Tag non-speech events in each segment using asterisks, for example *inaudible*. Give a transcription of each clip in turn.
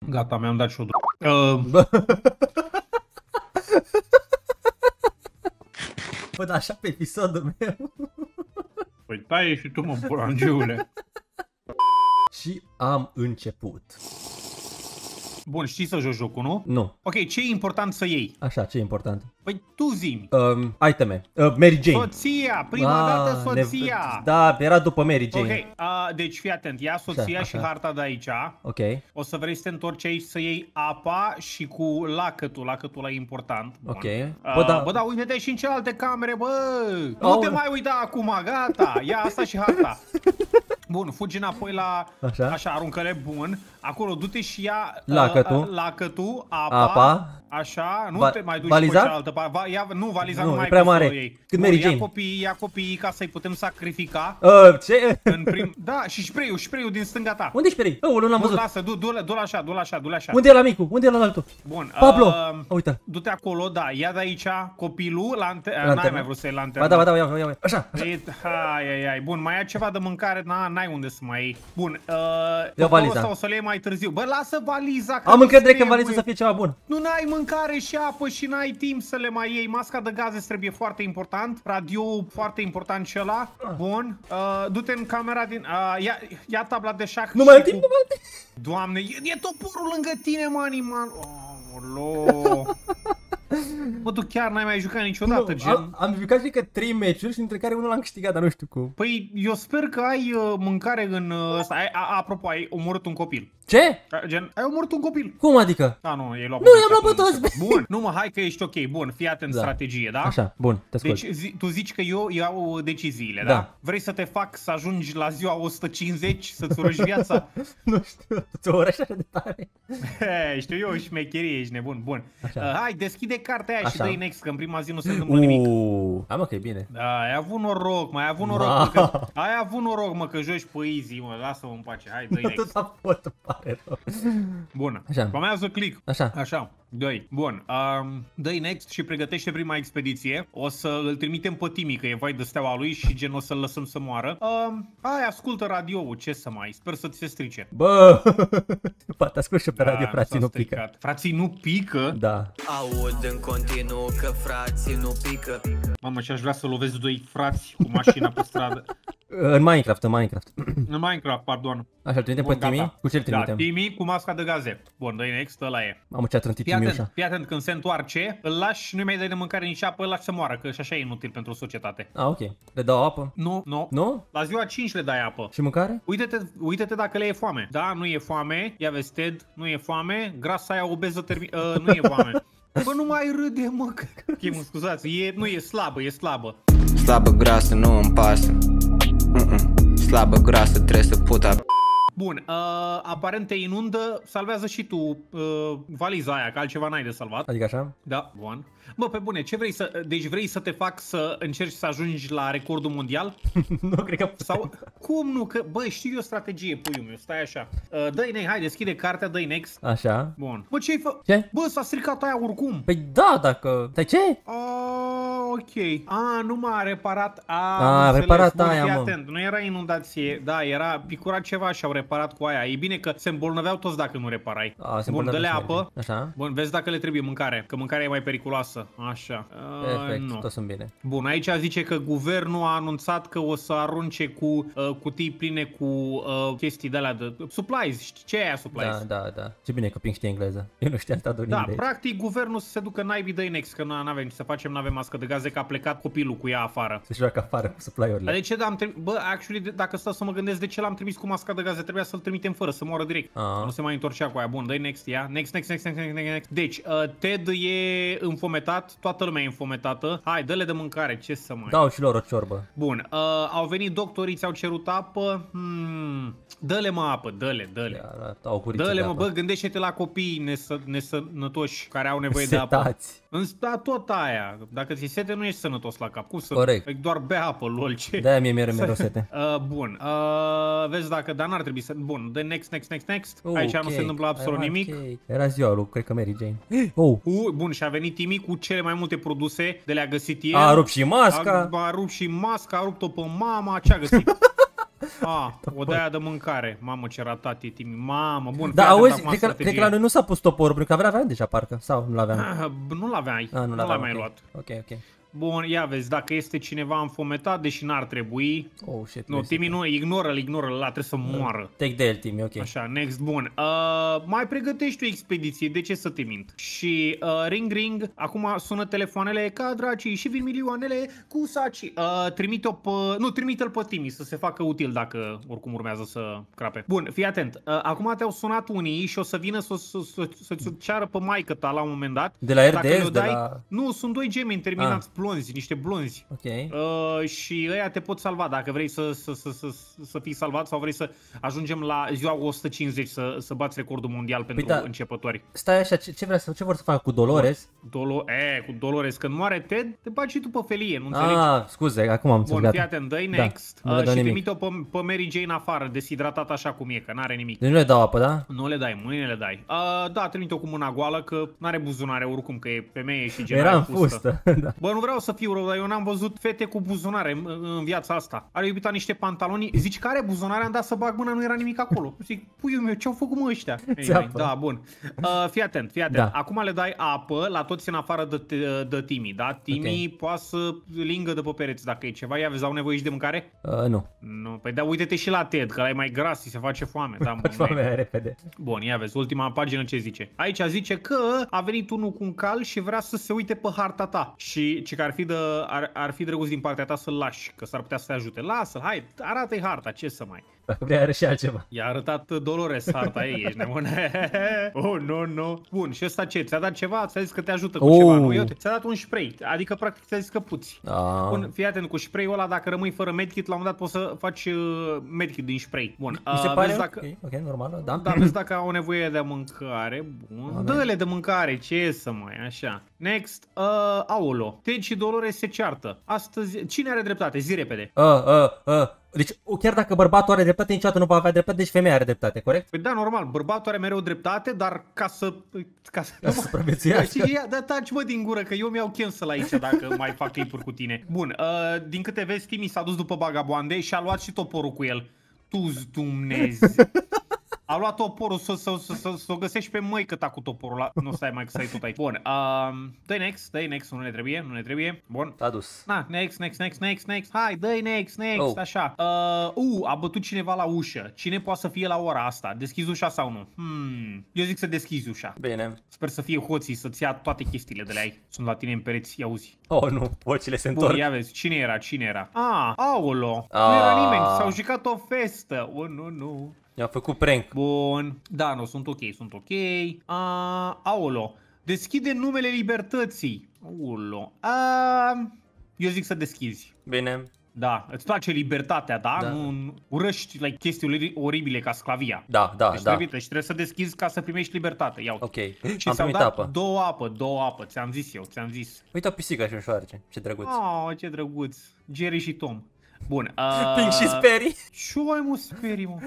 Gata, mi-am dat și o uh... Bă, Până așa pe episodul meu. Păi taie și tu, mă, burangiule. și am început. Bun, știi să joci jocul, nu? Nu. Ok, ce e important să iei? Așa, ce e important? Păi tu zimi. Um, iteme. Uh, Mary Jane. Soția, prima ah, dată soția. Ne... Da, era după Mary Jane. Ok, uh, deci fii atent, ia soția așa, și harta de aici. Ok. O să vrei să te întorci aici să iei apa și cu lacătul, lacătul ăla e important. Bun. Ok. Bă, da. bă, da, uite-te și în celelalte camere, bă! Nu te mai uita acum, gata! Ia asta și harta. *laughs* Bun, fugi înapoi la... Așa, așa aruncă-le, bun. Acolo, du-te și ia uh, lacătul, uh, apa, apa, așa, nu Va te mai duci valiza? pe cealaltă parte. Va, ia, nu, valiza nu, nu mai e prea mare. Ei. Cât mergi, ia copiii, ia copiii ca să-i putem sacrifica. A, ă, ce? În prim... *laughs* Da, și spray-ul, spray-ul din stânga ta. Unde i spray? Oh, ă, nu l-am văzut. Lasă, du, l du, du așa, du l așa, du l așa. Unde e la micu? Unde e la altul? Bun. Pablo, uh, uite. Du-te acolo, da, ia de aici copilul, lante... lanterna. N-ai mai vrut să-i lanterna. Ba da, ba da, iau, iau, iau. Așa, așa. E, hai, ai, ai. Bun, mai ia ceva de mâncare, n-ai unde să mai iei. Bun, uh, ia valiza. o să le mai mai târziu. Bă, lasă valiza. Că Am încredere că valiza să fie ceva bun. Nu n-ai mâncare și apă și n-ai timp să le mai iei. Masca de gaze trebuie foarte important. Radio foarte important și ăla. Ah. Bun. Uh, Du-te în camera din... Uh, ia, ia tabla de șah. Nu mai ai timp, nu mai timp. Doamne, e, e toporul lângă tine, mă, animal. Oh, lo. *laughs* Bă, tu chiar n-ai mai jucat niciodată, nu, gen. Am, am jucat, că, trei meciuri și dintre care unul l-am câștigat, dar nu știu cum. Păi, eu sper că ai uh, mâncare în uh, ăsta. Ai, a, apropo, ai omorât un copil. Ce? Gen, ai omorât un copil. Cum adică? Da, nu, e luat Nu, i-am luat pe toți. Bun, nu mă, hai că ești ok, bun, fii atent da. strategie, da? Așa, bun, te ascult. Deci zi, tu zici că eu iau deciziile, da. da? Vrei să te fac să ajungi la ziua 150, să-ți urăși viața? *laughs* nu știu, tu urăși așa de tare. *laughs* He, știu eu, șmecherie, ești nebun, bun. Uh, hai, deschide cartea aia așa. și dă next, că în prima zi nu se întâmplă Uuu. nimic. Am mă, că e bine. Da, ai avut noroc, mai ai avut noroc, da. ai avut noroc, mă, că joci pe easy, mă, lasă-mă în pace, hai, dă *laughs* next. Tot a fost, Bună. Așa. Palmează click. Așa. Așa. Doi. Bun. Um, dă next și pregătește prima expediție. O să îl trimitem pe Timi, că e vai de steaua lui și gen o să-l lăsăm să moară. Um, ai, ascultă radio, ce să mai, sper să ți se strice. Bă, *laughs* poate ascult și pe da, radio, frații nu pică. Frații nu pică? Da. Aud în continuu că frații nu pică. Mamă, și aș vrea să lovesc doi frați cu mașina pe stradă. *laughs* În Minecraft, în Minecraft. *clears throat* în Minecraft, pardon. Așa, trimitem Bun, pe Timi? Cu ce trimitem? Da, Timi cu masca de gaze. Bun, dă next, ăla e. Mamă, ce a trântit atent, fii atent, când se întoarce, îl lași, nu-i mai dai de mâncare nici apă, îl lași să moară, că și așa e inutil pentru societate. Ah, ok. Le dau apă? Nu, nu. Nu? La ziua 5 le dai apă. Și mâncare? Uite-te, uite-te dacă le e foame. Da, nu e foame, ia vezi Ted, nu e foame, grasa aia obeză termi... Uh, nu e foame. *laughs* Bă, nu mai râde, mă, că... mă scuzați, e, nu, e slabă, e slabă. Slabă grasă, nu îmi pasă. Mm-mm. Slabă grasă, trebuie să puta... Bun, uh, aparent te inundă, salvează și tu uh, valiza aia, că altceva n-ai de salvat. Adică așa? Da, bun. Bă, pe bune, ce vrei să... Deci vrei să te fac să încerci să ajungi la recordul mondial? *laughs* nu, cred că... Sau... Cum nu? Că, bă, știu eu strategie, puiul meu, stai așa. Uh, dă-i next, hai, deschide cartea, dă-i next. Așa. Bun. Bă, ce-ai fă... Ce? Bă, s-a stricat aia oricum. Păi da, dacă... De ce? Oh, ok. A, nu m-a reparat... A, a reparat aia, mă. Atent. Nu era inundație, da, era picurat ceva și au reparat reparat cu aia. E bine că se îmbolnăveau toți dacă nu reparai. A, se Bun, dă apă. Așa. Bun, vezi dacă le trebuie mâncare, că mâncarea e mai periculoasă. Așa. Perfect, Tot sunt bine. Bun, aici zice că guvernul a anunțat că o să arunce cu uh, cutii pline cu uh, chestii de la de supplies. Știi ce e aia supplies? Da, da, da. Ce bine că Pink știe engleză. Eu nu știam tatăl Da, practic guvernul să se ducă naibii de inex, că nu avem ce să facem, nu avem mască de gaze, că a plecat copilul cu ea afară. Se joacă afară cu supply-urile. De ce am trimis? Bă, actually, dacă stau să mă gândesc de ce l-am trimis cu masca de gaze, trebuia să-l trimitem fără, să moară direct. -huh. Nu se mai întorcea cu aia. Bun, dai next, ia. Next, next, next, next, next, next, Deci, uh, Ted e înfometat, toată lumea e înfometată. Hai, dă-le de mâncare, ce să mai... Dau și lor o ciorbă. Bun, uh, au venit doctorii, ți-au cerut apă. Hmm, dă-le mă apă, dă-le, dă-le. Da, dă-le mă, bă, gândește-te la copiii nesă, nesănătoși care au nevoie Setați. de apă. În da, tot aia. Dacă ți sete, nu ești sănătos la cap. Cum să... Corect. Doar bea apă, lol, ce... Da, mie mi-e *laughs* mereu sete. Uh, bun. Uh, vezi, dacă n ar trebui se... Bun, de next, next, next, next. Okay. Aici nu se întâmplă absolut okay. nimic. Era ziua lui, cred că Mary Jane. *gasps* Eh, oh. Uh, bun, și a venit Timi cu cele mai multe produse de le-a găsit el. A rupt și masca. A, a rupt și masca, a rupt-o pe mama, ce-a găsit? *laughs* Ah, a, da, o de de mâncare. Mamă, ce ratat e Timi. Mamă, bun. Da, auzi, cred că, cred că la noi nu s-a pus topor, pentru că avea avea deja parcă. Sau nu l-aveam? Ah, nu l-aveam. Ah, nu l-am mai luat. Ok, ok. Bun, ia vezi, dacă este cineva înfometat, deși n-ar trebui... Oh, shit, nu, Timi nu, ignoră-l, ignoră-l, la trebuie să moară. Mm, take the el, Timi, ok. Așa, next, bun. Uh, mai pregătești o expediție, de ce să te mint? Și uh, ring, ring, acum sună telefoanele ca dracii și vin milioanele cu saci. Uh, trimite-o pe... Nu, trimite-l pe Timi să se facă util dacă oricum urmează să crape. Bun, fii atent. Uh, acum te-au sunat unii și o să vină să-ți să, să, să, să ceară pe maică ta la un moment dat. De la RDS, dai... de la... Nu, sunt doi gemeni terminați ah blonzi, niște blonzi. Ok. Uh, și ăia te pot salva dacă vrei să, să, să, să, să fii salvat sau vrei să ajungem la ziua 150 să, să bați recordul mondial păi pentru Uita, da. începători. Stai așa, ce, ce, vrea să, ce vor să facă cu Dolores? Dolo, e, cu Dolores, când moare Ted, te bagi și tu pe felie, nu înțelegi? Ah, scuze, acum am înțeles. Bun, fii atent, dă da, next da, uh, și trimite-o pe, pe Mary Jane afară, deshidratat așa cum e, că n-are nimic. Deci nu le dau apă, da? Nu le dai, mâine le dai. Uh, da, trimite-o cu mâna goală, că n-are buzunare oricum, că e femeie și general Era în fustă. fustă. *laughs* da. Bă, nu vreau să fiu rău, dar eu n-am văzut fete cu buzunare în, în viața asta. Are iubita niște pantaloni, zici care buzunare, am dat să bag mâna, nu era nimic acolo. Zic, puiul meu, ce-au făcut mă ăștia? Ei, da, bun. Uh, fii atent, fii atent. Da. Acum le dai apă la toți în afară de, de Timi, da? Timi okay. poate să lingă de pe pereți dacă e ceva. Ia vezi, au nevoie și de mâncare? Uh, nu. Nu, păi da, uite-te și la Ted, că ai mai gras și se face foame. Da, *laughs* foame, repede. Bun, ia vezi, ultima pagină ce zice. Aici zice că a venit unul cu un cal și vrea să se uite pe harta ta. Și că ar fi, de, ar, ar fi drăguț din partea ta să-l lași, că s-ar putea să te ajute. Lasă-l, hai, arată-i harta, ce să mai... Vrea are și altceva. I-a arătat Dolores harta ei, ești nebun. *laughs* oh, no, no. Bun, și ăsta ce? Ți-a dat ceva? Ți-a zis că te ajută cu oh. ceva? Nu, oh. eu ți-a dat un spray, adică practic ți-a zis că puți. Ah. Da. Bun, fii atent cu spray-ul ăla, dacă rămâi fără medkit, la un moment dat poți să faci uh, medkit din spray. Bun. Mi uh, se pare vezi dacă... okay, ok, normal, da. Da, vezi dacă au nevoie de mâncare, bun. Dă-le de mâncare, ce să mai, așa. Next, uh, aolo, Ted și Dolores se ceartă. Astăzi, cine are dreptate? Zi repede. Uh, uh, uh. Deci chiar dacă bărbatul are dreptate, niciodată nu va avea dreptate, deci femeia are dreptate, corect? Păi da, normal, bărbatul are mereu dreptate, dar ca să... Ca să, ca să supraviețuiască. Da, da, taci mă din gură, că eu mi-au cancel aici dacă mai fac clipuri cu tine. Bun, uh, din câte vezi, Timi s-a dus după bagaboande și a luat și toporul cu el. Tu, Dumnezeu! A luat toporul să, să, să, să, să o găsești pe măi cât cu toporul la... Nu stai mai că stai tot aici. Bun. Um, dă next, dă next, nu ne trebuie, nu ne trebuie. Bun. S-a dus. Na, next, next, next, next, next. Hai, dă next, next, oh. așa. Uh, uh, a bătut cineva la ușă. Cine poate să fie la ora asta? Deschizi ușa sau nu? Hmm. Eu zic să deschizi ușa. Bine. Sper să fie hoții să-ți ia toate chestiile de la ei. Sunt la tine în pereți, ia auzi. Oh, nu, porcile se întorc. Bun, ia vezi, cine era, cine era? Ah, aolo, ah. nu era ah. nimeni, s-au jucat o festă. Oh, nu, nu. I-a făcut prank. Bun. Da, nu, sunt ok, sunt ok. A, aolo. Deschide numele libertății. Aolo. A, eu zic să deschizi. Bine. Da, îți place libertatea, da? da. Nu urăști like, chestii oribile ca sclavia. Da, da, deci da. Trebuie, deci trebuie să deschizi ca să primești libertate. Ia Ok, și am primit apă. două apă, două apă, ți-am zis eu, ți-am zis. Uite pisică și un șoarece, ce drăguț. Oh, ce drăguț. Jerry și Tom. Bun. Uh... Pink și sperii. Ce ai mă sperii, mă?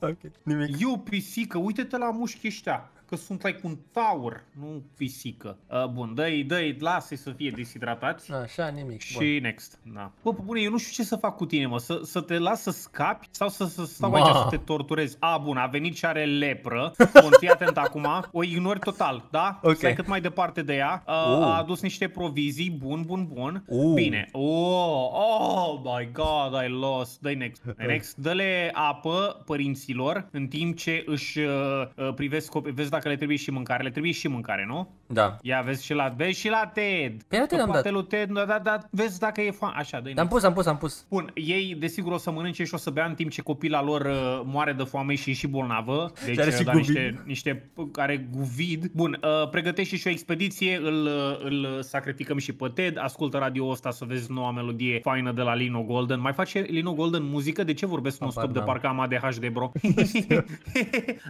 ok, nimic. Eu, pisică, uite-te la mușchi ăștia că sunt like un taur, nu pisică. Uh, bun, dă-i, dă-i, lasă-i să fie deshidratați. Așa, nimic. Și bun. next, da. Bă, bune, eu nu știu ce să fac cu tine, mă, să, să te las să scapi sau să, să stau aici să te torturez. A, bun, a venit și are lepră. *laughs* Bun, fii atent acum, o ignori total, da? Ok. Stai cât mai departe de ea. Uh, uh. A adus niște provizii, bun, bun, bun. Uh. Bine. Oh, oh, my god, I lost, the next, the *laughs* next. Dă-le apă părinților în timp ce își uh, uh privesc copii. Vezi dacă le trebuie și mâncare, le trebuie și mâncare, nu? Da. Ia vezi și la, vezi și la Ted. Pe păi, te l-am dat. Lui Ted, da, da, da, vezi dacă e fan. Așa, dă Am pus, am pus, am pus. Bun, ei desigur o să mănânce și o să bea în timp ce copila lor uh, moare de foame și e și bolnavă. Deci, are uh, și da, niște, niște, care guvid. Bun, uh, pregătește și o expediție, îl, uh, îl sacrificăm și pe Ted, ascultă radio asta să vezi noua melodie faină de la Lin Lino Golden. Mai face Lino Golden muzică? De ce vorbesc un stop de parcă am ADHD, bro? *laughs*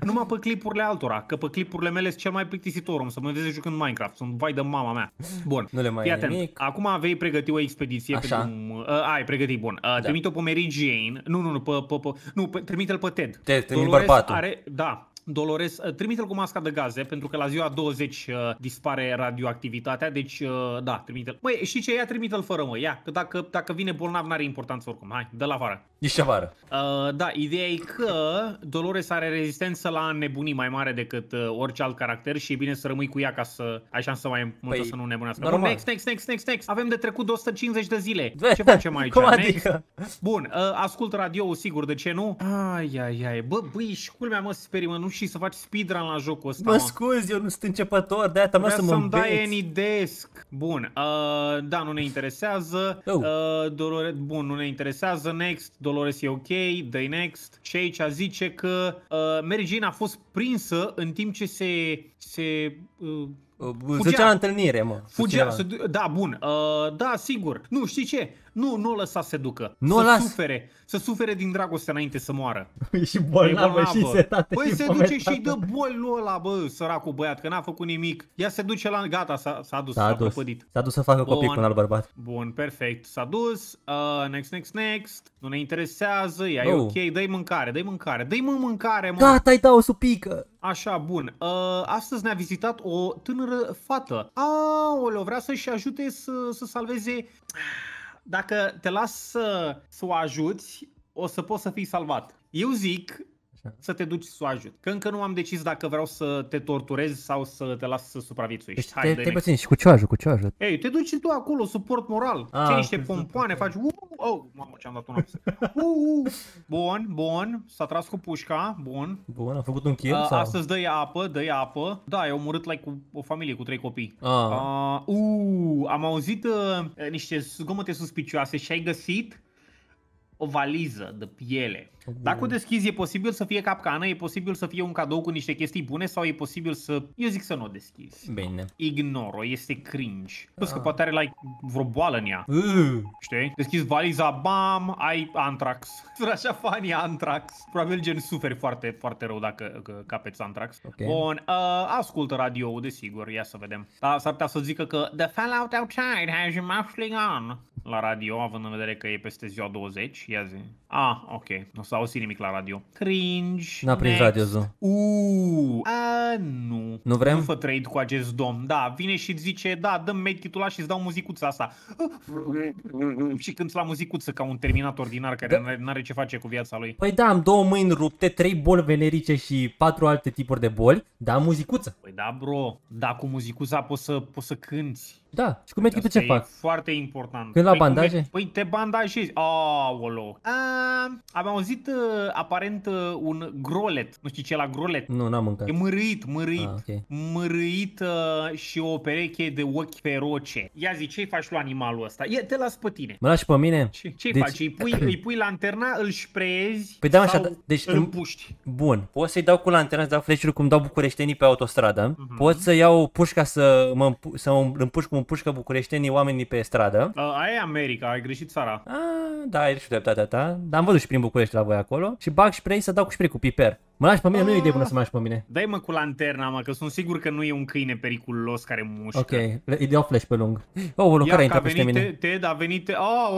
Numai pe clipurile altora, că pe clipurile mele sunt cel mai plictisitor om să mă vezi jucând Minecraft. Sunt vai de mama mea. Bun, nu le mai fii atent. Nimic. Acum vei pregăti o expediție. Așa. Pentru, uh, uh, ai pregătit, bun. Uh, da. Trimite-o pe Mary Jane. Nu, nu, nu, pe, pe, pe, nu pe, trimite-l pe Ted. Ted, trimite bărbatul. Are, da, Dolores, uh, trimite-l cu masca de gaze, pentru că la ziua 20 uh, dispare radioactivitatea, deci uh, da, trimite-l. Băi, și ce? Ia trimite-l fără, mă, ia, că dacă, dacă vine bolnav n-are importanță oricum, hai, dă la afară. Ești afară. Uh, da, ideea e că Dolores are rezistență la nebunii mai mare decât uh, orice alt caracter și e bine să rămâi cu ea ca să ai șansa mai multă păi, să nu nebunească. Normal. Bun, next, next, next, next, next. Avem de trecut 250 de zile. Ce facem aici? Cum adică? Bun, uh, ascult radio sigur, de ce nu? Ai, ai, ai. Bă, bă, și culmea mă nu și să faci speedrun la jocul ăsta. Mă, mă. scuzi, eu nu sunt începător, de asta mă să mă să-mi dai any desk. Bun, uh, da, nu ne interesează. Oh. Uh, Dolore... Bun, nu ne interesează. Next, Dolores e ok, dai next. Și aici zice că uh, Mary Jane a fost prinsă în timp ce se... se uh, uh Fugea. Zicea la întâlnire, mă. Fugea, fugea. Da, bun. Uh, da, sigur. Nu, știi ce? Nu, nu o lăsa să se ducă. Nu să las. sufere. Să sufere din dragoste înainte să moară. E *laughs* și bolnavă, și setată. Păi se duce și dă boli ăla, bă, săracul băiat, că n-a făcut nimic. Ea se duce la... Gata, s-a, s-a dus, s-a, s-a dus. S-a dus să facă Bun. copii cu un alt bărbat. Bun, perfect. S-a dus. Uh, next, next, next. Nu ne interesează, ea oh. e ok. Dă-i mâncare, dă-i mâncare. Dă-i mă mâncare, mă. Gata, îi dau o supică. Așa, bun. Uh, astăzi ne-a vizitat o tânără fată. Aoleo, vrea să-și ajute să, să salveze dacă te las să, să o ajuți, o să poți să fii salvat. Eu zic să te duci să o ajut. Că încă nu am decis dacă vreau să te torturez sau să te las să supraviețuiești. Deci Hai, te, te puțin și cu ce ajut, cu ce ajut? Ei, te duci și tu acolo, suport moral, ah, ții niște pompoane, faci uh, oh, mamă ce am dat un uh, uh, Bun, bun, s-a tras cu pușca, bun. Bun, a făcut un kill uh, sau? Astăzi dă i apă, dă i apă. Da, e omorât like, cu o familie cu trei copii. Ah. Uh, uh, am auzit uh, niște zgomote suspicioase și ai găsit o valiză de piele dacă o deschizi, e posibil să fie capcană, e posibil să fie un cadou cu niște chestii bune sau e posibil să... Eu zic să nu o deschizi. Bine. Ignoro, este cringe. Plus ah. că poate are like, vreo boală în ea. Uh. Știi? Deschizi valiza, bam, ai antrax. Sunt *laughs* așa fanii antrax. Probabil gen suferi foarte, foarte rău dacă că capeți antrax. Okay. Bun, uh, ascultă radio desigur, ia să vedem. Dar s-ar putea să zică că The Fallout Outside has a muffling on la radio, având în vedere că e peste ziua 20, ia zi. Ah, ok. Nu s-a auzit nimic la radio. Cringe. N-a prins radio zu. Uuu, a, nu. Nu vrem? Nu fă trade cu acest domn. Da, vine și zice, da, dăm med titula și îți dau muzicuța asta. *laughs* și când la muzicuță ca un terminat ordinar care da. nu are ce face cu viața lui. Păi da, am două mâini rupte, trei boli venerice și patru alte tipuri de boli, dar muzicuță. Păi da, bro, da, cu muzicuța poți să, poți să cânti da, și cu medkit ce fac? foarte important. Când la păi bandaje? Cum, Păi te bandajezi. Aolo. A, am auzit uh, aparent uh, un grolet. Nu știi ce la grolet? Nu, n-am mâncat. E mărâit, mărâit. A, ah, okay. Mărâit uh, și o pereche de ochi feroce. Ia zi, ce-i faci lui animalul ăsta? Ia, te las pe tine. Mă lași pe mine? Ce, ce deci... faci? Îi pui, îi pui lanterna, îl șpreezi păi da, sau așa, deci îl puști? Bun. Poți să-i dau cu lanterna, să dau flash cum dau bucureștenii pe autostradă. Uh mhm. -huh. Poți să iau pușca să mă, să mă împuși cu pușcă bucureștenii oamenii pe stradă. Uh, aia e America, ai greșit țara. Ah, da, ai și dreptatea da. ta, dar am văzut și prin București la voi acolo și bag spray să dau cu spray cu piper. Mă lași pe mine, ah. nu e idee bună să mă lași pe mine. Dai mă cu lanterna, mă, că sunt sigur că nu e un câine periculos care mușcă. Ok, îi dau flash pe lung. Oh, o care a intrat peste mine? Ted a venit,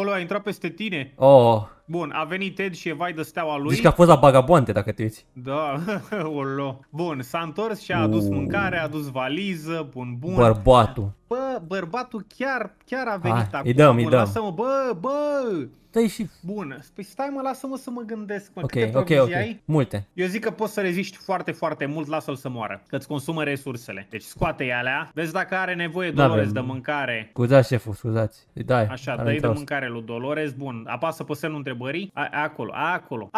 oh, a intrat peste tine. Oh, Bun, a venit Ted și e vai de steaua lui. Zici că a fost la bagaboante, dacă te uiți. Da, *laughs* olo. Bun, s-a întors și a adus Uuuh. mâncare, a adus valiză, bun bun. Bărbatul. Bă, bărbatul chiar, chiar a venit Hai, acum. Îi dăm, îi dăm. Lasă-mă, bă, bă. Stai și... Bun, păi stai mă, lasă-mă să mă gândesc, mă, okay, câte okay, okay. ai? Multe. Eu zic că poți să reziști foarte, foarte mult, lasă-l să moară, că-ți consumă resursele. Deci scoate-i alea, vezi dacă are nevoie da, Dolores de mâncare. Scuzați, șeful, scuzați. Dai, Așa, dă-i de mâncare lui Dolores, bun, apasă pe semnul întrebării? A, acolo, acolo.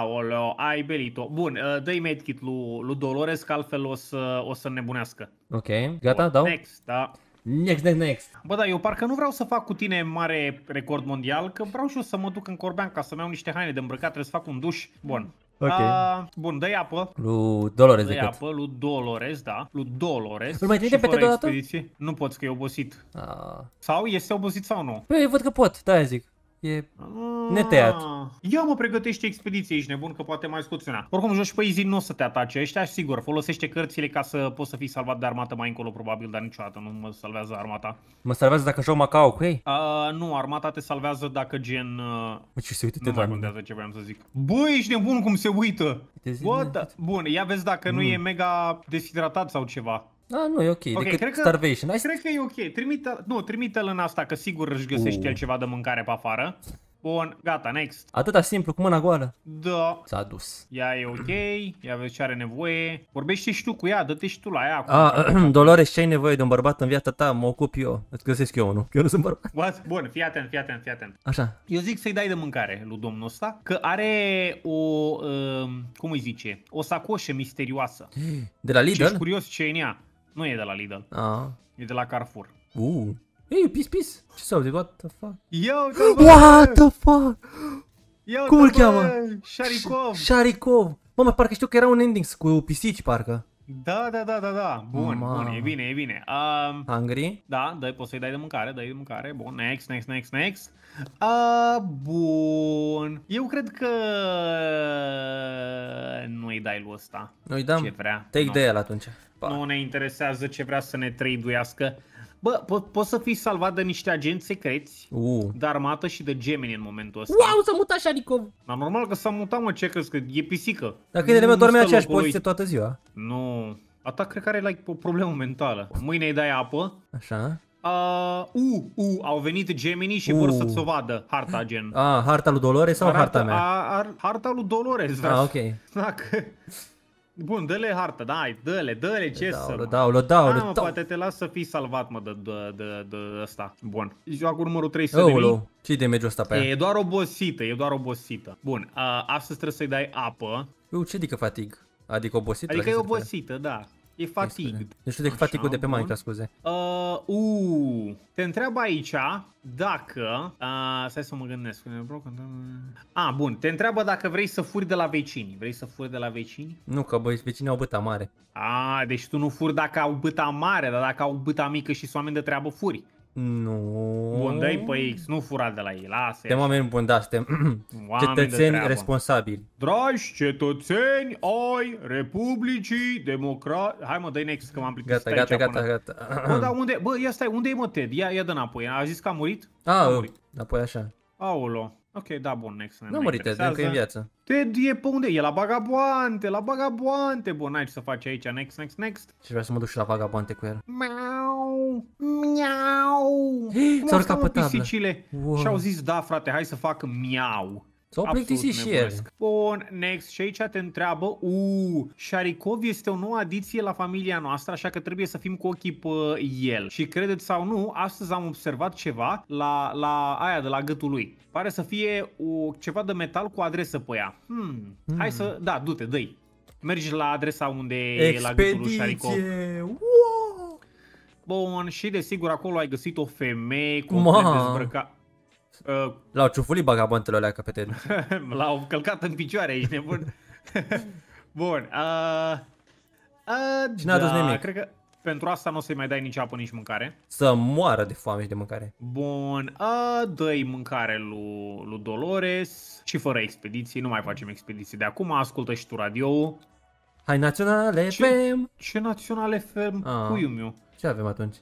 Aoleo, ai belit-o. Bun, uh, dă-i medkit lui, lui Dolores, că altfel o să, o să nebunească. Ok, gata, Bun, dau? Next, da. Next, next, next. Bă, da, eu parcă nu vreau să fac cu tine mare record mondial, că vreau și eu să mă duc în Corbean ca să-mi iau niște haine de îmbrăcat, trebuie să fac un duș. Bun, Ok. A, uh, bun, dă-i apă. Lu Dolores dă apă, lu Dolores, da. Lu Dolores. Îl mai trimite pe Ted Nu poți, că e obosit. A... Ah. Sau? Este obosit sau nu? Păi, văd că pot, da, zic. E ah. netăiat. Ia mă, pregătește expediție, ești nebun că poate mai scoți una. Oricum, joci pe easy, nu o să te atace ăștia și sigur, folosește cărțile ca să poți să fii salvat de armată mai încolo probabil, dar niciodată nu mă salvează armata. Mă salvează dacă joc Macau cu ei? Uh, nu, armata te salvează dacă gen... Uh, mă, ce se uită nu mai contează ce vreau să zic. Bă, ești nebun cum se uită! Bă, da... Bun, ia vezi dacă mm. nu e mega deshidratat sau ceva. Da, nu, e ok. okay Decât cred că, starvation. Hai... Cred că e ok. Trimite, nu, trimite-l în asta, că sigur își găsește uh. el oh. ceva de mâncare pe afară. Bun, gata, next. Atâta simplu, cu mâna goală. Da. S-a dus. Ea e ok, ea vezi ce are nevoie. Vorbește și tu cu ea, dă-te și tu la ea acum. Ah, *clears throat* Dolores, ce ai nevoie de un bărbat în viața ta? Mă ocup eu. Îți găsesc eu unul, eu nu sunt bărbat. What? Bun, fii atent, fii atent, fii atent. Așa. Eu zic să-i dai de mâncare lui domnul ăsta, că are o, uh, cum îi zice, o sacoșă misterioasă. *gasps* De la Lidl? Și curios ce e în ea. Nu e de la Lidl. A. E de la Carrefour. Uh. Ei, pis, pis. Ce s a auzit? What the fuck? Yo, What the fuck? Yo, Cum îl cheamă? Sharikov. Sharikov. Mamă, parcă știu că era un ending cu pisici, parcă. Da, da, da, da, da. Bun, Ma. bun, e bine, e bine. Um, Hungry? Da, dai, poți să-i dai de mâncare, dai de mâncare. Bun, next, next, next, next. Uh, bun. Eu cred că nu-i dai lui ăsta. Nu-i dăm? Ce vrea. Take no. de el atunci. Pa. Nu ne interesează ce vrea să ne trăiduiască. Bă, po- poți să fii salvat de niște agenți secreți, uh. de armată și de gemeni în momentul ăsta. Wow, s-a mutat Sharikov! Dar normal că s-a mutat, mă, ce crezi, că e pisică. Dar de dorme în aceeași poziție toată ziua. Nu, a ta cred că are like, o problemă mentală. Mâine îi dai apă. Așa. Uh, u, uh, u, uh, au venit Gemini și uh. vor să-ți o vadă harta gen. Ah, harta lui Dolores sau harta, harta mea? A, a, harta lui Dolores. Da. Ah, ok. Dacă... Bun, dă-le hartă, da, dă-le, dă-le, ce da, să... Da, Da, da, dau, da, dau. poate te las să fii salvat, mă, de, de, de, de ăsta. Bun. Joacul numărul 300 oh, de oh, Ce mediu ăsta pe ea? E doar obosită, e doar obosită. Bun, uh, astăzi trebuie să-i dai apă. Eu, ce adică fatig? Adică obosită? Adică e obosită, da. E fatig. Nu știu de fatigul de pe Minecraft, scuze. Uh, uh, te întreabă aici dacă... Uh, stai să mă gândesc. A, ah, bun. Te întreabă dacă vrei să furi de la vecini. Vrei să furi de la vecini? Nu, că băi, vecinii au băta mare. A, ah, deci tu nu furi dacă au băta mare, dar dacă au băta mică și sunt oameni de treabă, furi. Nu. Bun, dă pe X, nu fura de la ei, lasă Suntem oameni buni, da, suntem *clears throat* cetățeni responsabili. Dragi cetățeni ai Republicii Democrat... Hai mă, dă next, că m-am plictisit Gata, gata, gata, gata. Bă, dar *clears throat* unde... Bă, ia stai, unde e mă Ted? Ia, ia dă înapoi. A zis că a murit? A, a uh, murit. apoi așa. Aolo. Ok, da, bun, excelent. Nu măritează, încă în viață. Ted e pe unde? E la Vagabonte, la Vagabonte. Bun, ai ce să faci aici, next, next, next. Și vreau să mă duc și la Vagabonte cu el. Miau, miau. S-au urcat pe tablă. Și au zis, da, frate, hai să fac miau. S-au plictisit și el. Bun, next. Și aici te întreabă, uuu, Sharikov este o nouă adiție la familia noastră, așa că trebuie să fim cu ochii pe el. Și credeți sau nu, astăzi am observat ceva la, la aia de la gâtul lui. Pare să fie o, ceva de metal cu adresă pe ea. Hmm. Hmm. Hai să, hmm. da, du-te, dă -i. Mergi la adresa unde Expediție. e la gâtul lui Sharikov. Wow! Bun, și desigur acolo ai găsit o femeie cu dezbrăcat Uh, L-au ciufulit bagabantele alea ca pe *laughs* L-au călcat în picioare, ești nebun. *laughs* Bun. Uh, uh, și n-a da, dus nimic. Cred că pentru asta nu o să-i mai dai nici apă, nici mâncare. Să moară de foame și de mâncare. Bun, uh, dă-i mâncare lui, lui Dolores și fără expediții, nu mai facem expediții de acum, ascultă și tu radio Hai, Național FM! Ce, ce Național FM? Ah, Cuiu meu. Ce avem atunci?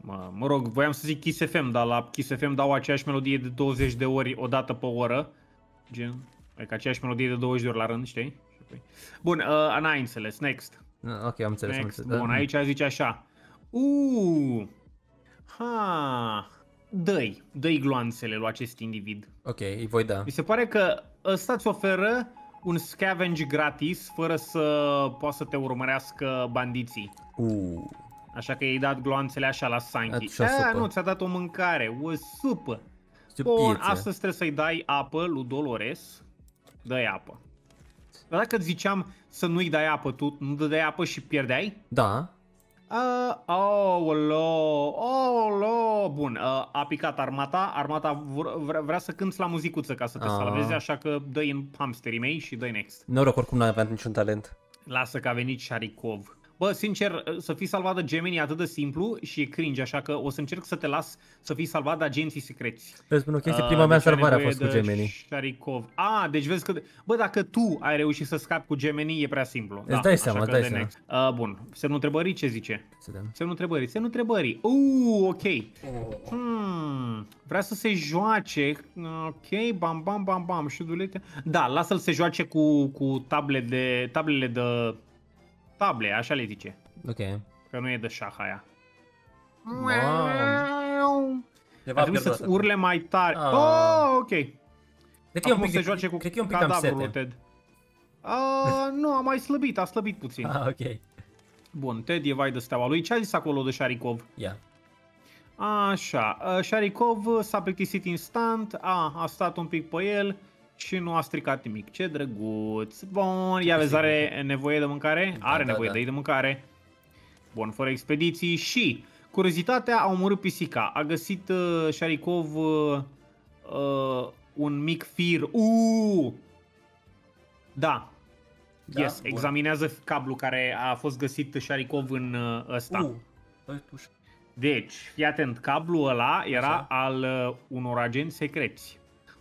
Mă, mă rog, voiam să zic Kiss FM, dar la Kiss FM dau aceeași melodie de 20 de ori o dată pe oră. Gen, adică aceeași melodie de 20 de ori la rând, știi? Bun, uh, n-ai înțeles, next. Ok, am înțeles. Next. Am înțeles. Bun, uh, aici zice așa. Uuu, ha, dă-i, dă gloanțele lui acest individ. Ok, îi voi da. Mi se pare că ăsta ți oferă un scavenge gratis fără să poată să te urmărească bandiții. Uuu. Așa că i-ai dat gloanțele așa la Sanchi. Da, nu, ți-a dat o mâncare, o supă. Bun, astăzi trebuie să-i dai apă lui Dolores. Dă-i apă. Dar dacă ziceam să nu-i dai apă, tu nu dai apă și pierdeai? Da. Uh, oh, lo, oh, Bun, uh, a picat armata, armata vrea să cânți la muzicuță ca să te ah. salveze, așa că dă-i în hamsterii mei și dă-i next. Noroc, oricum n-aveam niciun talent. Lasă că a venit Sharikov. Bă, sincer, să fii salvat de Gemini e atât de simplu și e cringe, așa că o să încerc să te las să fii salvat de agenții secreți. Vezi, o chestie, ah, prima uh, mea deci salvare a fost cu Gemini. Sharikov. A, ah, deci vezi că... Bă, dacă tu ai reușit să scapi cu Gemini, e prea simplu. Îți da, dai seama, dai seama. Uh, bun, semnul întrebării ce zice? Să Semnul întrebării, semnul întrebării. Uuu, uh, ok. Hmm, vrea să se joace. Ok, bam, bam, bam, bam, șudulete. Da, lasă-l să se joace cu, cu table de, tablele de Table, așa le zice. Ok. Că nu e de șah aia. Wow. Ar trebui să urle mai tare. Ah. Oh, ok. Cred că, Acum pic, se joace cu cred că e un pic cam Ted. Uh, *laughs* nu, a mai slăbit, a slăbit puțin. Ah, ok. Bun, Ted e vai de steaua lui. Ce a zis acolo de Sharikov? Yeah. Așa, uh, Sharikov s-a plictisit instant, a, ah, a stat un pic pe el, și nu a stricat nimic. Ce drăguț. Bun, ia vezi, are nevoie de mâncare? Da, are da, nevoie da. de de mâncare. Bun, fără expediții și... Curiozitatea a omorât pisica. A găsit uh, Sharikov uh, uh, un mic fir. Uuu! Da. da yes, bun. examinează cablu care a fost găsit Sharikov în uh, ăsta. Uh. Deci, fii atent, cablu ăla era Așa. al uh, unor agenți secreți.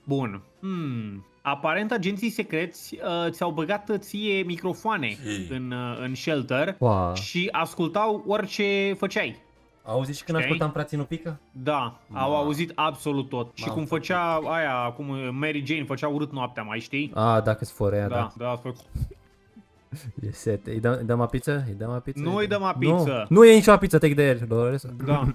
Bun. Hmm. Aparent, agenții secreți uh, ți-au băgat ție microfoane în, uh, în shelter wow. și ascultau orice făceai. auzit și când Știi? ascultam Frații nu pică? Da, Ma. au auzit absolut tot. Și cum făcea aia, cum Mary Jane făcea urât noaptea, mai știi? Ah, dacă-s forea, da. Da, da, E sete. Îi dăm, îi dăm pizza. Îi dăm pizza? Nu îi dăm apiță. Nu, nu e nicio pizza. take de air, Da. Da. *clears throat*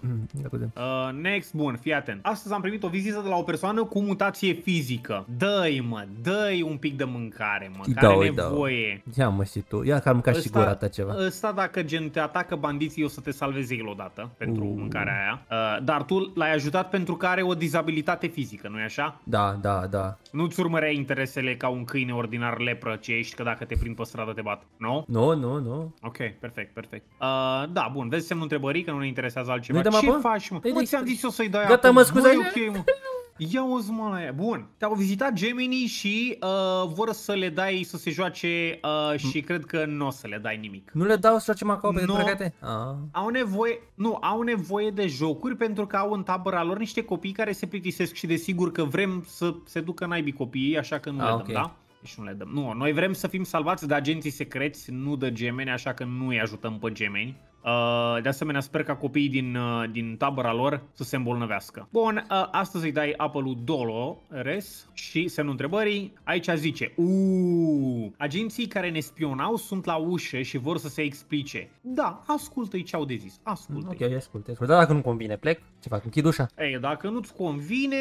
uh, next, bun, fii atent. Astăzi am primit o vizită de la o persoană cu mutație fizică. Dă-i, mă, dă-i un pic de mâncare, mă, care dau, nevoie. Dau. Ia, mă, și tu. Ia că am mâncat și gura ta ceva. Ăsta, dacă gen te atacă bandiții, o să te salvezi el odată pentru uh. mâncarea aia. Uh, dar tu l-ai ajutat pentru că are o dizabilitate fizică, nu-i așa? Da, da, da. Nu-ți urmărea interesele ca un câine ordinar lepră ce ești, că dacă te prind pe stradă te te bat, nu? Nu, nu, nu. Ok, perfect, perfect. Uh, da, bun, vezi semnul întrebării că nu ne interesează altceva. Nu Ce apă? faci, mă? Păi mă, deci, ți-am zis eu să-i dai Gata, mă, scuze. Băi, okay, mă. Ia o mă la ea. Bun. Te-au vizitat Gemini și uh, vor să le dai să se joace uh, și mm. cred că nu o să le dai nimic. Nu le dau să facem acolo pentru no. că ah. Au nevoie, nu, au nevoie de jocuri pentru că au în tabăra lor niște copii care se plictisesc și desigur că vrem să se ducă naibii copiii, așa că nu ah, le dăm, okay. da? și nu le dăm. Nu, noi vrem să fim salvați de agenții secreți, nu de gemeni, așa că nu îi ajutăm pe gemeni. Uh, de asemenea, sper ca copiii din, uh, din tabăra lor să se îmbolnăvească. Bun, uh, astăzi îi dai apă Dolo, Dolores și semnul întrebării. Aici zice, uuuu, agenții care ne spionau sunt la ușă și vor să se explice. Da, ascultă-i ce au de zis, ascultă-i. Ok, ascultă, i Dar dacă nu convine, plec? Ce fac, închid ușa? Ei, dacă nu-ți convine,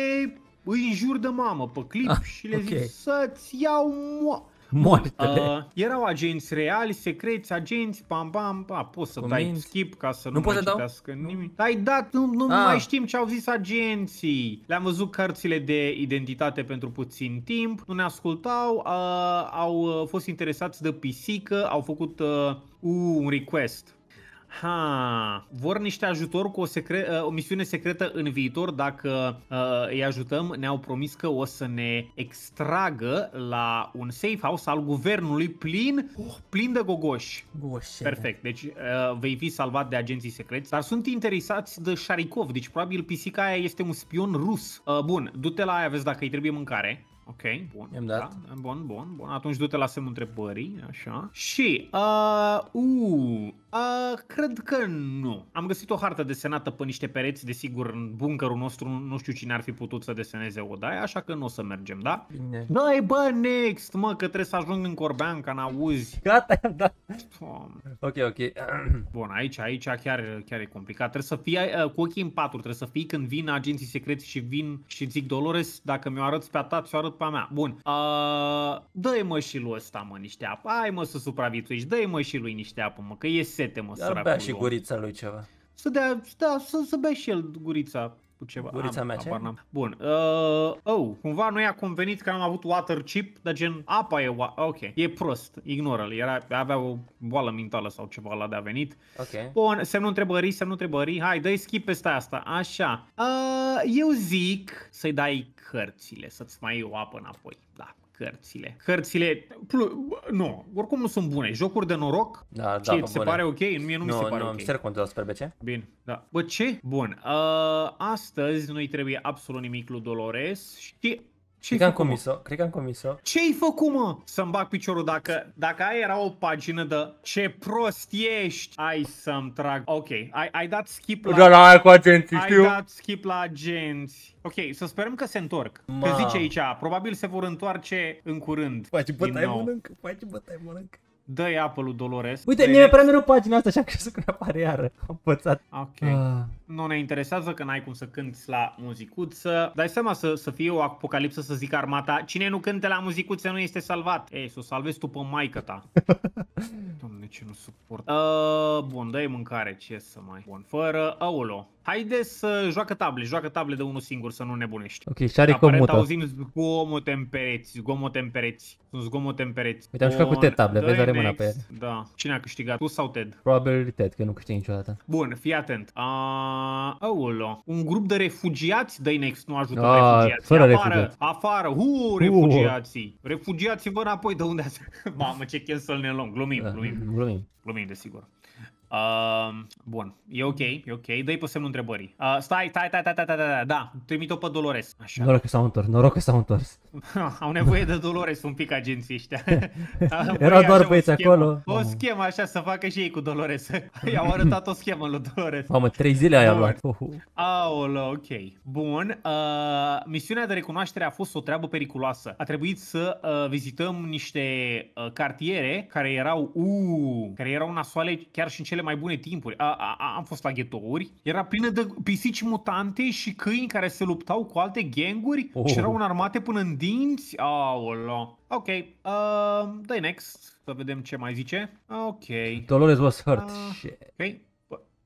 îi înjur de mamă pe clip ah, și le okay. zic să-ți iau mo- Moartele. Uh, erau agenți reali, secreți, agenți, pam, pam, pa, poți să dai skip ca să nu, nu mai citească dau? nimic. Ai dat, nu, nu ah. mai știm ce au zis agenții. Le-am văzut cărțile de identitate pentru puțin timp, nu ne ascultau, uh, au uh, fost interesați de pisică, au făcut uh, un request Ha, vor niște ajutor cu o, secre- uh, o misiune secretă în viitor dacă uh, îi ajutăm. Ne-au promis că o să ne extragă la un safe house al guvernului plin, oh, plin de gogoși. Gogoșe. Perfect, deci uh, vei fi salvat de agenții secreți. Dar sunt interesați de Sharikov, deci probabil pisica aia este un spion rus. Uh, bun, du-te la aia, vezi dacă îi trebuie mâncare. Ok, bun. I-am dat. Da, da, bun, bun, bun. Atunci du-te la semnul întrebării, așa. Și, uh, uh, uh, cred că nu. Am găsit o hartă desenată pe niște pereți, desigur, în bunkerul nostru, nu știu cine ar fi putut să deseneze o daie, așa că nu o să mergem, da? Bine. Dai, bă, next, mă, că trebuie să ajung în ca n-auzi. Gata, *laughs* da. Doamne. Ok, ok. *clears throat* Bun, aici, aici chiar, chiar e complicat. Trebuie să fii uh, cu ochii în patru, trebuie să fii când vin agenții secreți și vin și zic Dolores, dacă mi-o arăți pe a ta, ți-o arăt preocupa mea. Bun, uh, dă-i mă și lui ăsta, mă, niște apă. Hai mă să supraviețuiești, dă-i mă și lui niște apă, mă, că e sete, mă, Dar bea și gurița lui ceva. Să dea, da, să, să bea și el gurița cu ceva. Gurița mea, ce? Bun. Uh, oh, cumva noi a convenit că am avut water chip, dar gen apa e wa- Ok, e prost, ignoră-l. Era, avea o boală mentală sau ceva la de a venit. Ok. Bun, semnul întrebării, semnul întrebării. Hai, dă-i skip peste asta. Așa. Uh, eu zic să-i dai cărțile, să-ți mai iei o apă înapoi. Da, cărțile. Cărțile, nu, oricum nu sunt bune. Jocuri de noroc, da, da ce, da, se bune. pare ok? Mie nu, nu mi se pare nu, ok. Nu, nu, contul Super BC. Bine, da. Bă, ce? Bun. Uh, astăzi nu-i trebuie absolut nimic lui Dolores și Cred că am comis-o, cred că am comis-o. Ce-ai făcut, mă? Să-mi bag piciorul dacă, dacă aia era o pagină de ce prost ești, ai să-mi trag. Ok, ai, ai dat skip la... Da, da, ai cu agenții, ai știu. Ai dat skip la agenți. Ok, să sperăm că se întorc. Ce Că zice aici, probabil se vor întoarce în curând. Face bătai mănâncă, face bătai mănâncă dă-i apă lui Dolores. Uite, mi-a prea mereu pagina asta și am crezut că apare iară. Am pățat. Ok. Ah. Nu ne interesează că n-ai cum să cânti la muzicuță. Dai seama să, să fie o apocalipsă să zic armata. Cine nu cânte la muzicuță nu este salvat. Ei, să o salvezi tu pe maică ta. *laughs* Doamne, ce nu suport. Uh, bun, dă mâncare, ce să mai... Bun, fără... Aolo. Haide să joacă table, joacă table de unul singur, să nu nebunești. Ok, și are Aparent comută. auzim zgomote în pereți, zgomote în pereți, zgomote în pereți. Uite, am jucat cu te table, vezi, dai mâna pe Da. Cine a câștigat, tu sau Ted? Probabil Ted, că nu câștigi niciodată. Bun, fii atent. Uh, aolo. Un grup de refugiați de Next nu ajută ah, refugiații. Fără afară, refugiați. afară, hu, refugiații. Uh. Refugiații vă înapoi de unde ați... *laughs* Mamă, ce chem să-l ne luăm. Glumim, da. glumim. Glumim. Glumim, desigur. Uh, bun, e ok, e ok, dă-i pe semnul întrebării. Uh, stai, stai, stai, stai, stai, stai, stai, da, trimit-o pe Dolores. Așa. Noroc că s-au întors, noroc că s-au întors. *laughs* Au nevoie de Dolores un pic agenții ăștia. *laughs* Erau doar băieți acolo. O schemă așa să facă și ei cu Dolores. *laughs* I-au arătat o schemă lui Dolores. Mamă, trei zile aia luat. Aolo, ok. Bun. Uh, misiunea de recunoaștere a fost o treabă periculoasă. A trebuit să uh, vizităm niște uh, cartiere care erau uh, care erau nasoale chiar și în cele mai bune timpuri. A, a, a, am fost la ghetouri. Era plină de pisici mutante și câini care se luptau cu alte ganguri oh. și erau armate până în dinți? Aolo. Ok, uh, dă next, să vedem ce mai zice. Ok. Dolores was hurt. Uh, Shit. ok,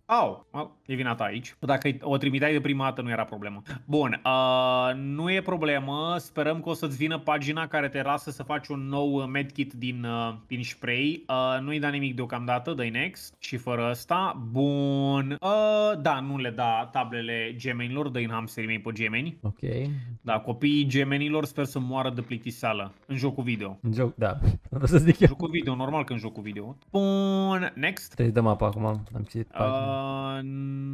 au, oh, e vina ta aici. Dacă o trimiteai de prima dată nu era problemă. Bun, uh, nu e problemă. Sperăm că o să-ți vină pagina care te lasă să faci un nou medkit din, uh, din spray. Uh, nu-i da nimic deocamdată, dă next și fără asta. Bun. Uh, da, nu le da tablele gemenilor, dă-i în hamsterii mei pe gemeni. Ok. Da, copiii gemenilor sper să moară de plictisală în jocul video. În joc, da. *laughs* Să zic eu. Jocul video, normal că în jocul video. Bun, next. Trebuie să dăm apa acum, am citit uh, pagina. Uh,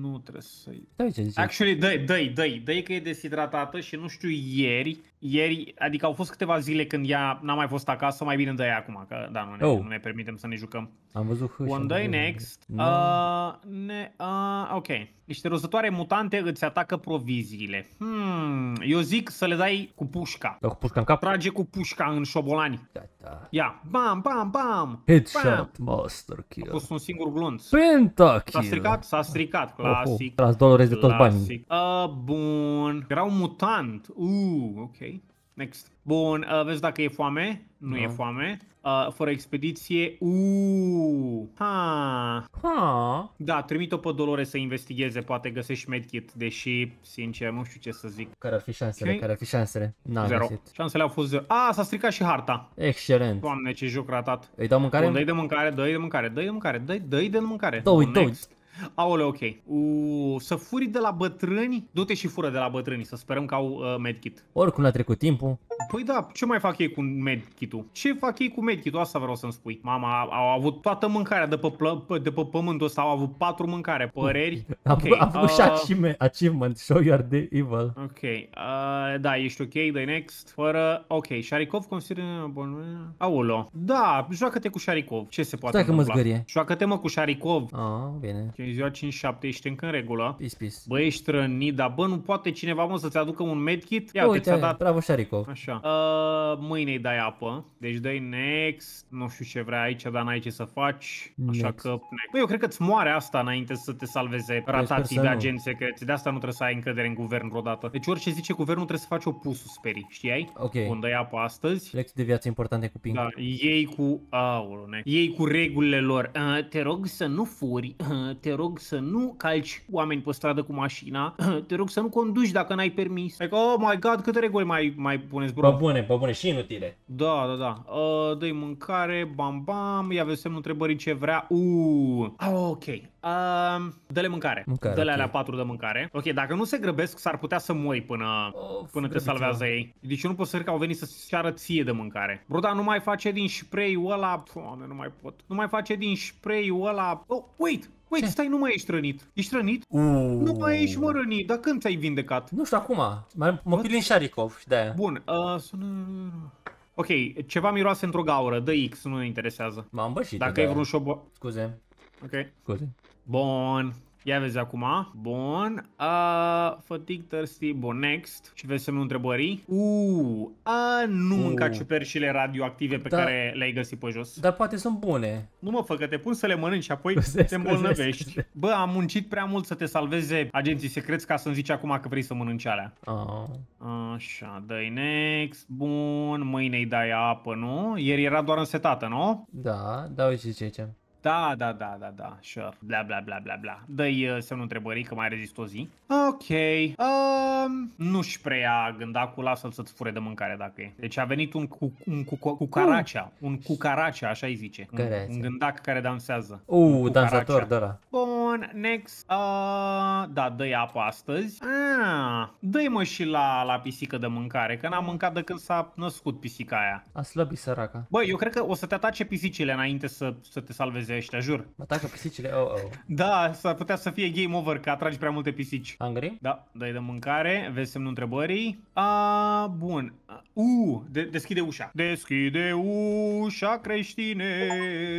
nu trebuie să-i... Actually, dă-i, dă-i, dă-i, dă că e deshidratată și nu știu ieri ieri, adică au fost câteva zile când ea n-a mai fost acasă, mai bine de ea acum, că da, nu ne, oh. nu ne permitem să ne jucăm. Am văzut One day next. No. Uh, ne, uh, ok. Niște rozătoare mutante îți atacă proviziile. Hmm, eu zic să le dai cu pușca. Da, cu pușca în cap? Trage cu pușca în șobolani. Da, da. Ia, bam, bam, bam. Headshot, bam. master kill. A fost un singur glunț. Penta kill. S-a stricat, s-a stricat, clasic. Oh, oh. Tras dolorez de toți banii. Uh, bun. Erau mutant. Uh, ok. Next. Bun, uh, vezi dacă e foame. Nu no. e da. foame. Uh, fără expediție. Uuu. Ha. Ha. Da, trimit-o pe Dolore să investigheze. Poate găsești medkit, deși, sincer, nu știu ce să zic. Care ar fi șansele? Okay. Care ar fi șansele? N-am zero. Găsit. Șansele au fost zero. A, s-a stricat și harta. Excelent. Doamne, ce joc ratat. Îi dau mâncare? Bun, dă-i de mâncare, dă-i de mâncare, dă-i de mâncare, dă-i, de mâncare. Dă-i, dă-i de mâncare. Dă-i, dă-i. Aole, ok. U, să furi de la bătrâni? Du-te și fură de la bătrâni, să sperăm că au uh, medkit. Oricum a trecut timpul, Păi da, ce mai fac ei cu medkit-ul? Ce fac ei cu medkit-ul? Asta vreau să-mi spui. Mama, au avut toată mâncarea de pe, plă- de pe pământul ăsta, au avut patru mâncare, păreri. *laughs* Okay. A avut uh... și achievement, show you are the evil. Ok, uh, da, ești ok, the next, fără, ok, Sharikov consideră, bun, aulo, da, joacă-te cu Sharikov, ce se poate Stai că mă Joacă-te mă cu Sharikov. Ah, bine. Că ziua 5-7, ești încă în regulă. Pis Bă, ești rănit, dar bă, nu poate cineva mă să-ți aducă un medkit? Ia, uite, ți-a dat. Bravo, Sharikov. Așa. Așa. Uh, ă, mâine îi dai apă, deci dai next, nu știu ce vrea aici, dar n-ai ce să faci, next. așa că... Next. Păi eu cred că îți moare asta înainte să te salveze păi, ratații de agenți secreți, de asta nu trebuie să ai încredere în guvern vreodată. Deci orice zice guvernul trebuie să faci opusul, sperii, știai? Ok. Unde dai apă astăzi. Lecții de viață importante cu ping. Da, ei cu... Aolo, ne. Ei cu regulile lor. Uh, te rog să nu furi, uh, te rog să nu calci oameni pe stradă cu mașina, uh, te rog să nu conduci dacă n-ai permis. Like, adică, oh my god, câte reguli mai, mai puneți, pe bune, pe bune, și inutile. Da, da, da. Uh, dă mâncare, bam, bam, ia vezi semnul întrebării ce vrea. Uuu, ah, ok. Uh, dă-le mâncare. mâncare dă-le okay. alea patru de mâncare. Ok, dacă nu se grăbesc, s-ar putea să moi până, of, până te salvează ei. Deci eu nu pot să cred că au venit să-ți ceară ție de mâncare. Bro, dar nu mai face din spray-ul ăla... Doamne, nu mai pot. Nu mai face din spray-ul ăla... Oh, wait! Măi, stai, nu mai ești rănit. Ești rănit? Uuuu. Nu mai ești, mă, rănit. Dar când ți-ai vindecat? Nu știu, acum. Mă pilin Sharikov și de-aia. Bun, uh, sună... Ok, ceva miroase într-o gaură, dă X, nu ne interesează. M-am bășit. Dacă e vreun șobo... Scuze. Ok. Scuze. Bun. Ia vezi acum. Bun. Uh, fatigue, thirsty, bun, next. Și vezi semnul întrebării. Uuu, uh, nu uh. mânca ciupercile radioactive pe da. care le-ai găsit pe jos. Dar poate sunt bune. Nu mă fă, că te pun să le mănânci și apoi scuzesc, te îmbolnăvești. Scuzesc. Bă, am muncit prea mult să te salveze agenții secreți ca să-mi zici acum că vrei să mănânci alea. Uh. Așa, dă next. Bun, mâine i dai apă, nu? Ieri era doar însetată, nu? Da, da, uite ce zicem. Da, da, da, da, da, sure. Bla, bla, bla, bla, bla. Dă-i uh, semnul întrebării că mai rezist o zi. Ok. Um, nu-și preia gândacul, lasă-l să-ți fure de mâncare dacă e. Deci a venit un, cu, un cu, cu, cucaracea, un cucaracea, așa îi zice. Care un, un gândac care dansează. Uh, un dansator de da. Bun, next. Uh, da, dă-i apă astăzi. Ah, dă-i mă și la, la pisică de mâncare, că n-am mâncat de când s-a născut pisica aia. A slăbit săraca. Băi, eu cred că o să te atace pisicile înainte să, să te salveze vezi ăștia, jur. Atacă pisicile, oh, oh. Da, s-ar putea să fie game over, că atragi prea multe pisici. Hungry? Da, dai de mâncare, vezi semnul întrebării. A, bun. U, de deschide ușa. Deschide ușa creștine,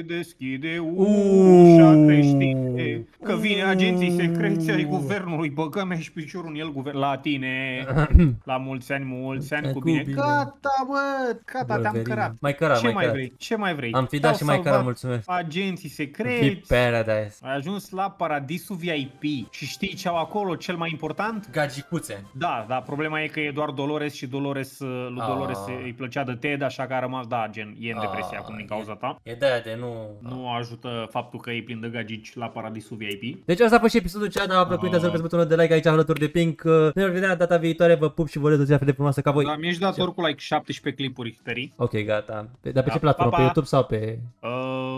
deschide ușa creștine. Că vine agenții secreți ai guvernului, băgăm și piciorul în el guvern la tine. *clears throat* la mulți ani, mulți ani cu bine. Gata, bă, gata, te-am cărat. Mai cărat, Ce mai vrei? Ce mai vrei? Am fi dat și mai cărat, mulțumesc. Agenții agenții secreți. VIP Paradise. Ai ajuns la paradisul VIP și știi ce au acolo cel mai important? Gagicuțe. Da, da, problema e că e doar Dolores și Dolores, uh, lui ah. Dolores îi plăcea de Ted, așa că a rămas, da, gen, e în depresie ah. acum din cauza ta. E de de nu... Nu ajută faptul că e plin de gagici la paradisul VIP. Deci asta a fost și episodul cel a plăcut, dați ah. butonul de like aici alături de Pink. Uh, ne vedem data viitoare, vă pup și vă urez o fel de frumoasă ca voi. Da, mi-ești dat cu like 17 clipuri, Teri. Ok, gata. Dar pe da, ce platformă? Pe YouTube sau pe... Uh...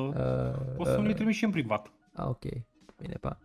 Uh... Poți să mi le uh, trimiți și în privat. A, ah, ok. Bine, pa.